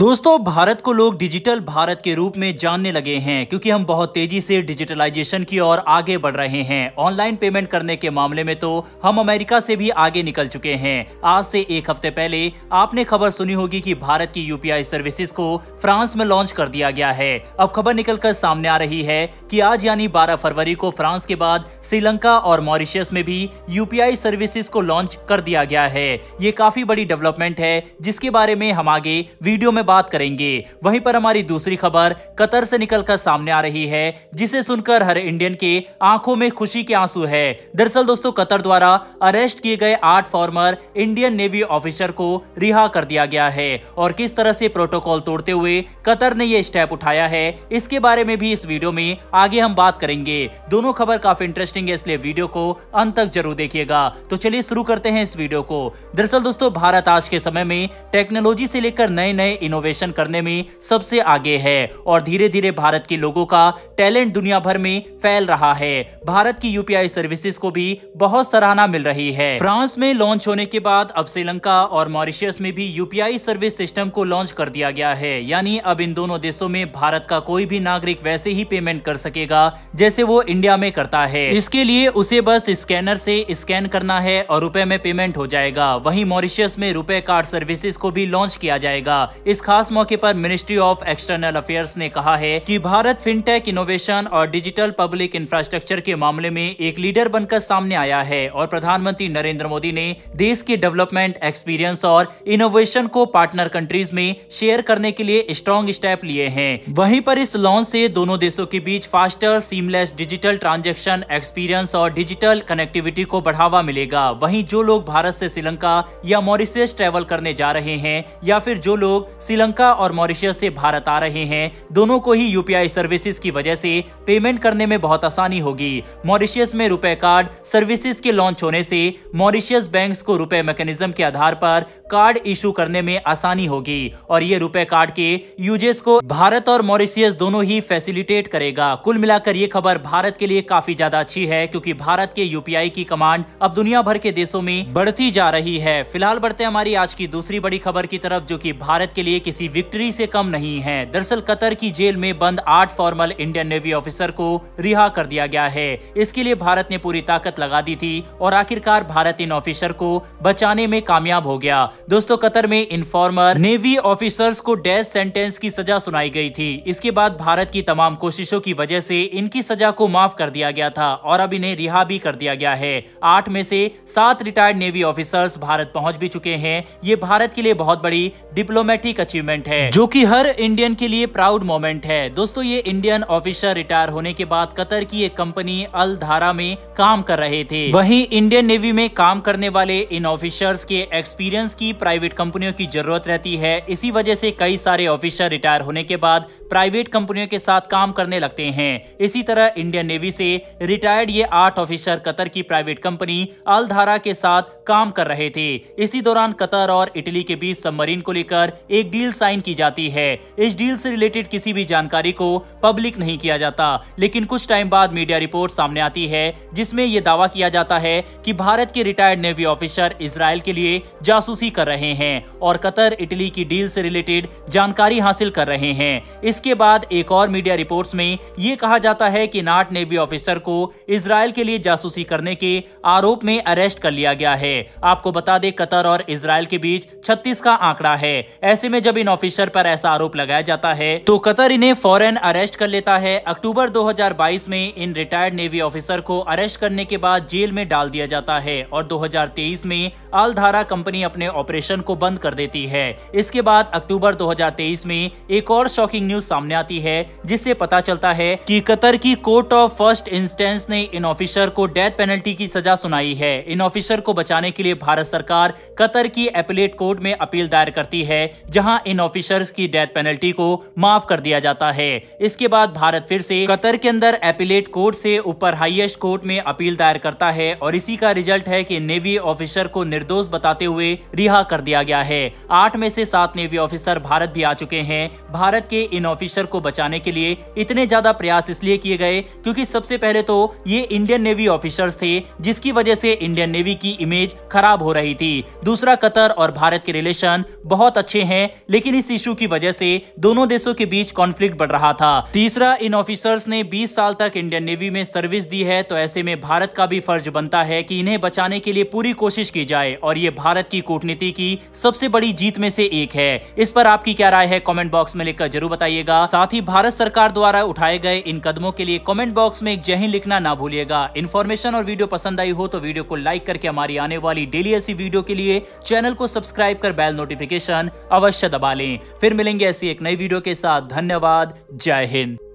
दोस्तों भारत को लोग डिजिटल भारत के रूप में जानने लगे हैं क्योंकि हम बहुत तेजी से डिजिटलाइजेशन की ओर आगे बढ़ रहे हैं ऑनलाइन पेमेंट करने के मामले में तो हम अमेरिका से भी आगे निकल चुके हैं आज से एक हफ्ते पहले आपने खबर सुनी होगी कि भारत की यूपीआई सर्विसेज को फ्रांस में लॉन्च कर दिया गया है अब खबर निकल सामने आ रही है की आज यानी बारह फरवरी को फ्रांस के बाद श्रीलंका और मॉरिशियस में भी यूपीआई सर्विसेज को लॉन्च कर दिया गया है ये काफी बड़ी डेवलपमेंट है जिसके बारे में हम आगे वीडियो में बात करेंगे वहीं पर हमारी दूसरी खबर कतर से निकलकर सामने आ रही है जिसे सुनकर हर इंडियन के आंखों में खुशी के आंसू है दरअसल दोस्तों कतर द्वारा अरेस्ट किए गए आठ फॉर्मर इंडियन नेवी ऑफिसर को रिहा कर दिया गया है और किस तरह से प्रोटोकॉल तोड़ते हुए कतर ने ये स्टेप उठाया है इसके बारे में भी इस वीडियो में आगे हम बात करेंगे दोनों खबर काफी इंटरेस्टिंग है इसलिए वीडियो को अंत तक जरूर देखिएगा तो चलिए शुरू करते हैं इस वीडियो को दरअसल दोस्तों भारत आज के समय में टेक्नोलॉजी से लेकर नए नए इनोवेशन करने में सबसे आगे है और धीरे धीरे भारत के लोगों का टैलेंट दुनिया भर में फैल रहा है भारत की यूपीआई सर्विसेज को भी बहुत सराहना मिल रही है फ्रांस में लॉन्च होने के बाद अब श्रीलंका और मॉरिशियस में भी यूपीआई सर्विस सिस्टम को लॉन्च कर दिया गया है यानी अब इन दोनों देशों में भारत का कोई भी नागरिक वैसे ही पेमेंट कर सकेगा जैसे वो इंडिया में करता है इसके लिए उसे बस स्कैनर से स्कैन करना है और रुपए में पेमेंट हो जाएगा वहीं मॉरिशियस में रुपए कार्ड सर्विसेज को भी लॉन्च किया जाएगा इस खास मौके पर मिनिस्ट्री ऑफ एक्सटर्नल अफेयर्स ने कहा है कि भारत फिनटेक इनोवेशन और डिजिटल पब्लिक इंफ्रास्ट्रक्चर के मामले में एक लीडर बनकर सामने आया है और प्रधानमंत्री नरेंद्र मोदी ने देश के डेवलपमेंट एक्सपीरियंस और इनोवेशन को पार्टनर कंट्रीज में शेयर करने के लिए स्ट्रॉन्ग स्टेप लिए हैं वहीं पर इस लॉन्च से दोनों देशों के बीच faster seamless digital transaction experience और डिजिटल कनेक्टिविटी को बढ़ावा मिलेगा वहीं जो लोग भारत से श्रीलंका या मॉरिशस ट्रेवल करने जा रहे हैं या फिर जो लोग श्रीलंका और मॉरिशियस से भारत आ रहे हैं दोनों को ही यूपीआई सर्विसेज की वजह से पेमेंट करने में बहुत आसानी होगी मॉरिशियस में रुपए कार्ड सर्विसेज के लॉन्च होने से मॉरिशियस बैंक्स को रुपए मैकेनिज्म के आधार पर कार्ड इशू करने में आसानी होगी और ये रुपए कार्ड के यूजेस को भारत और मॉरिशियस दोनों ही फैसिलिटेट करेगा कुल मिलाकर ये खबर भारत के लिए काफी ज्यादा अच्छी है क्योंकि भारत के यूपीआई की कमांड अब दुनिया भर के देशों में बढ़ती जा रही है फिलहाल बढ़ते हमारी आज की दूसरी बड़ी खबर की तरफ जो की भारत के लिए लिए किसी विक्ट्री से कम नहीं है दरअसल कतर की जेल में बंद आठ फॉर्मल इंडियन नेवी ऑफिसर को रिहा कर दिया गया है इसके लिए भारत ने पूरी ताकत लगा दी थी और आखिरकार भारत इन ऑफिसर को बचाने में कामयाब हो गया दोस्तों कतर में इन फॉर्मर नेवी ऑफिसर्स को डेथ सेंटेंस की सजा सुनाई गई थी इसके बाद भारत की तमाम कोशिशों की वजह से इनकी सजा को माफ कर दिया गया था और अब इन्हें रिहा भी कर दिया गया है आठ में से सात रिटायर्ड नेवी ऑफिसर्स भारत पहुंच भी चुके हैं ये भारत के लिए बहुत बड़ी डिप्लोमेटिक यूनिक अचीवमेंट है जो की हर इंडियन के लिए प्राउड मोमेंट है दोस्तों ये इंडियन ऑफिसर रिटायर होने के बाद कतर की एक कंपनी अल धारा में काम कर रहे थे वही इंडियन नेवी में काम करने वाले इन ऑफिसर्स के एक्सपीरियंस की प्राइवेट कंपनियों की जरूरत रहती है इसी वजह से कई सारे ऑफिसर रिटायर होने के बाद प्राइवेट कंपनियों के साथ काम करने लगते हैं इसी तरह इंडियन नेवी से रिटायर्ड ये आठ ऑफिसर कतर की प्राइवेट कंपनी अल धारा के साथ काम कर रहे थे इसी दौरान कतर और इटली के बीच सबमरीन को लेकर एक एक डील साइन की जाती है इस डील से रिलेटेड किसी भी जानकारी को पब्लिक नहीं किया जाता लेकिन कुछ टाइम बाद मीडिया रिपोर्ट सामने आती है जिसमें ये दावा किया जाता है कि भारत के रिटायर्ड नेवी ऑफिसर इसराइल के लिए जासूसी कर रहे हैं और कतर इटली की डील से रिलेटेड जानकारी हासिल कर रहे हैं इसके बाद एक और मीडिया रिपोर्ट्स में ये कहा जाता है कि नाट नेवी ऑफिसर को इसराइल के लिए जासूसी करने के आरोप में अरेस्ट कर लिया गया है आपको बता दें कतर और इसराइल के बीच छत्तीस का आंकड़ा है ऐसे में में जब इन ऑफिसर पर ऐसा आरोप लगाया जाता है तो कतर इन्हें फॉरन अरेस्ट कर लेता है अक्टूबर 2022 में इन रिटायर्ड नेवी ऑफिसर को अरेस्ट करने के बाद जेल में डाल दिया जाता है और 2023 में अलधारा कंपनी अपने ऑपरेशन को बंद कर देती है इसके बाद अक्टूबर 2023 में एक और शॉकिंग न्यूज सामने आती है जिससे पता चलता है कि कतर की कोर्ट ऑफ फर्स्ट इंस्टेंस ने इन ऑफिसर को डेथ पेनल्टी की सजा सुनाई है इन ऑफिसर को बचाने के लिए भारत सरकार कतर की एपिलेट कोर्ट में अपील दायर करती है जहां जहां इन ऑफिसर्स की डेथ पेनल्टी को माफ कर दिया जाता है इसके बाद भारत फिर से कतर के अंदर एपिलेट कोर्ट से ऊपर हाईएस्ट कोर्ट में अपील दायर करता है और इसी का रिजल्ट है कि नेवी ऑफिसर को निर्दोष बताते हुए रिहा कर दिया गया है आठ में से सात नेवी ऑफिसर भारत भी आ चुके हैं भारत के इन ऑफिसर को बचाने के लिए इतने ज्यादा प्रयास इसलिए किए गए क्यूँकी सबसे पहले तो ये इंडियन नेवी ऑफिसर थे जिसकी वजह से इंडियन नेवी की इमेज खराब हो रही थी दूसरा कतर और भारत के रिलेशन बहुत अच्छे हैं लेकिन इस इशू की वजह से दोनों देशों के बीच कॉन्फ्लिक्ट बढ़ रहा था तीसरा इन ऑफिसर्स ने बीस साल तक इंडियन नेवी में सर्विस दी है तो ऐसे में भारत का भी फर्ज बनता है की इन्हें बचाने के लिए पूरी कोशिश की जाए और ये भारत की कूटनीति की सबसे बड़ी जीत में से एक है इस पर आपकी क्या राय है कॉमेंट बॉक्स में लिखकर जरूर बताइएगा साथ ही भारत सरकार द्वारा उठाए गए इन कदमों के लिए कमेंट बॉक्स में एक जय लिखना ना भूलिएगा इन्फॉर्मेशन और वीडियो पसंद आई हो तो वीडियो को लाइक करके हमारी आने वाली डेली ऐसी वीडियो के लिए चैनल को सब्सक्राइब कर बेल नोटिफिकेशन अवश्य अवश्य दबा लें फिर मिलेंगे ऐसी एक नई वीडियो के साथ धन्यवाद जय हिंद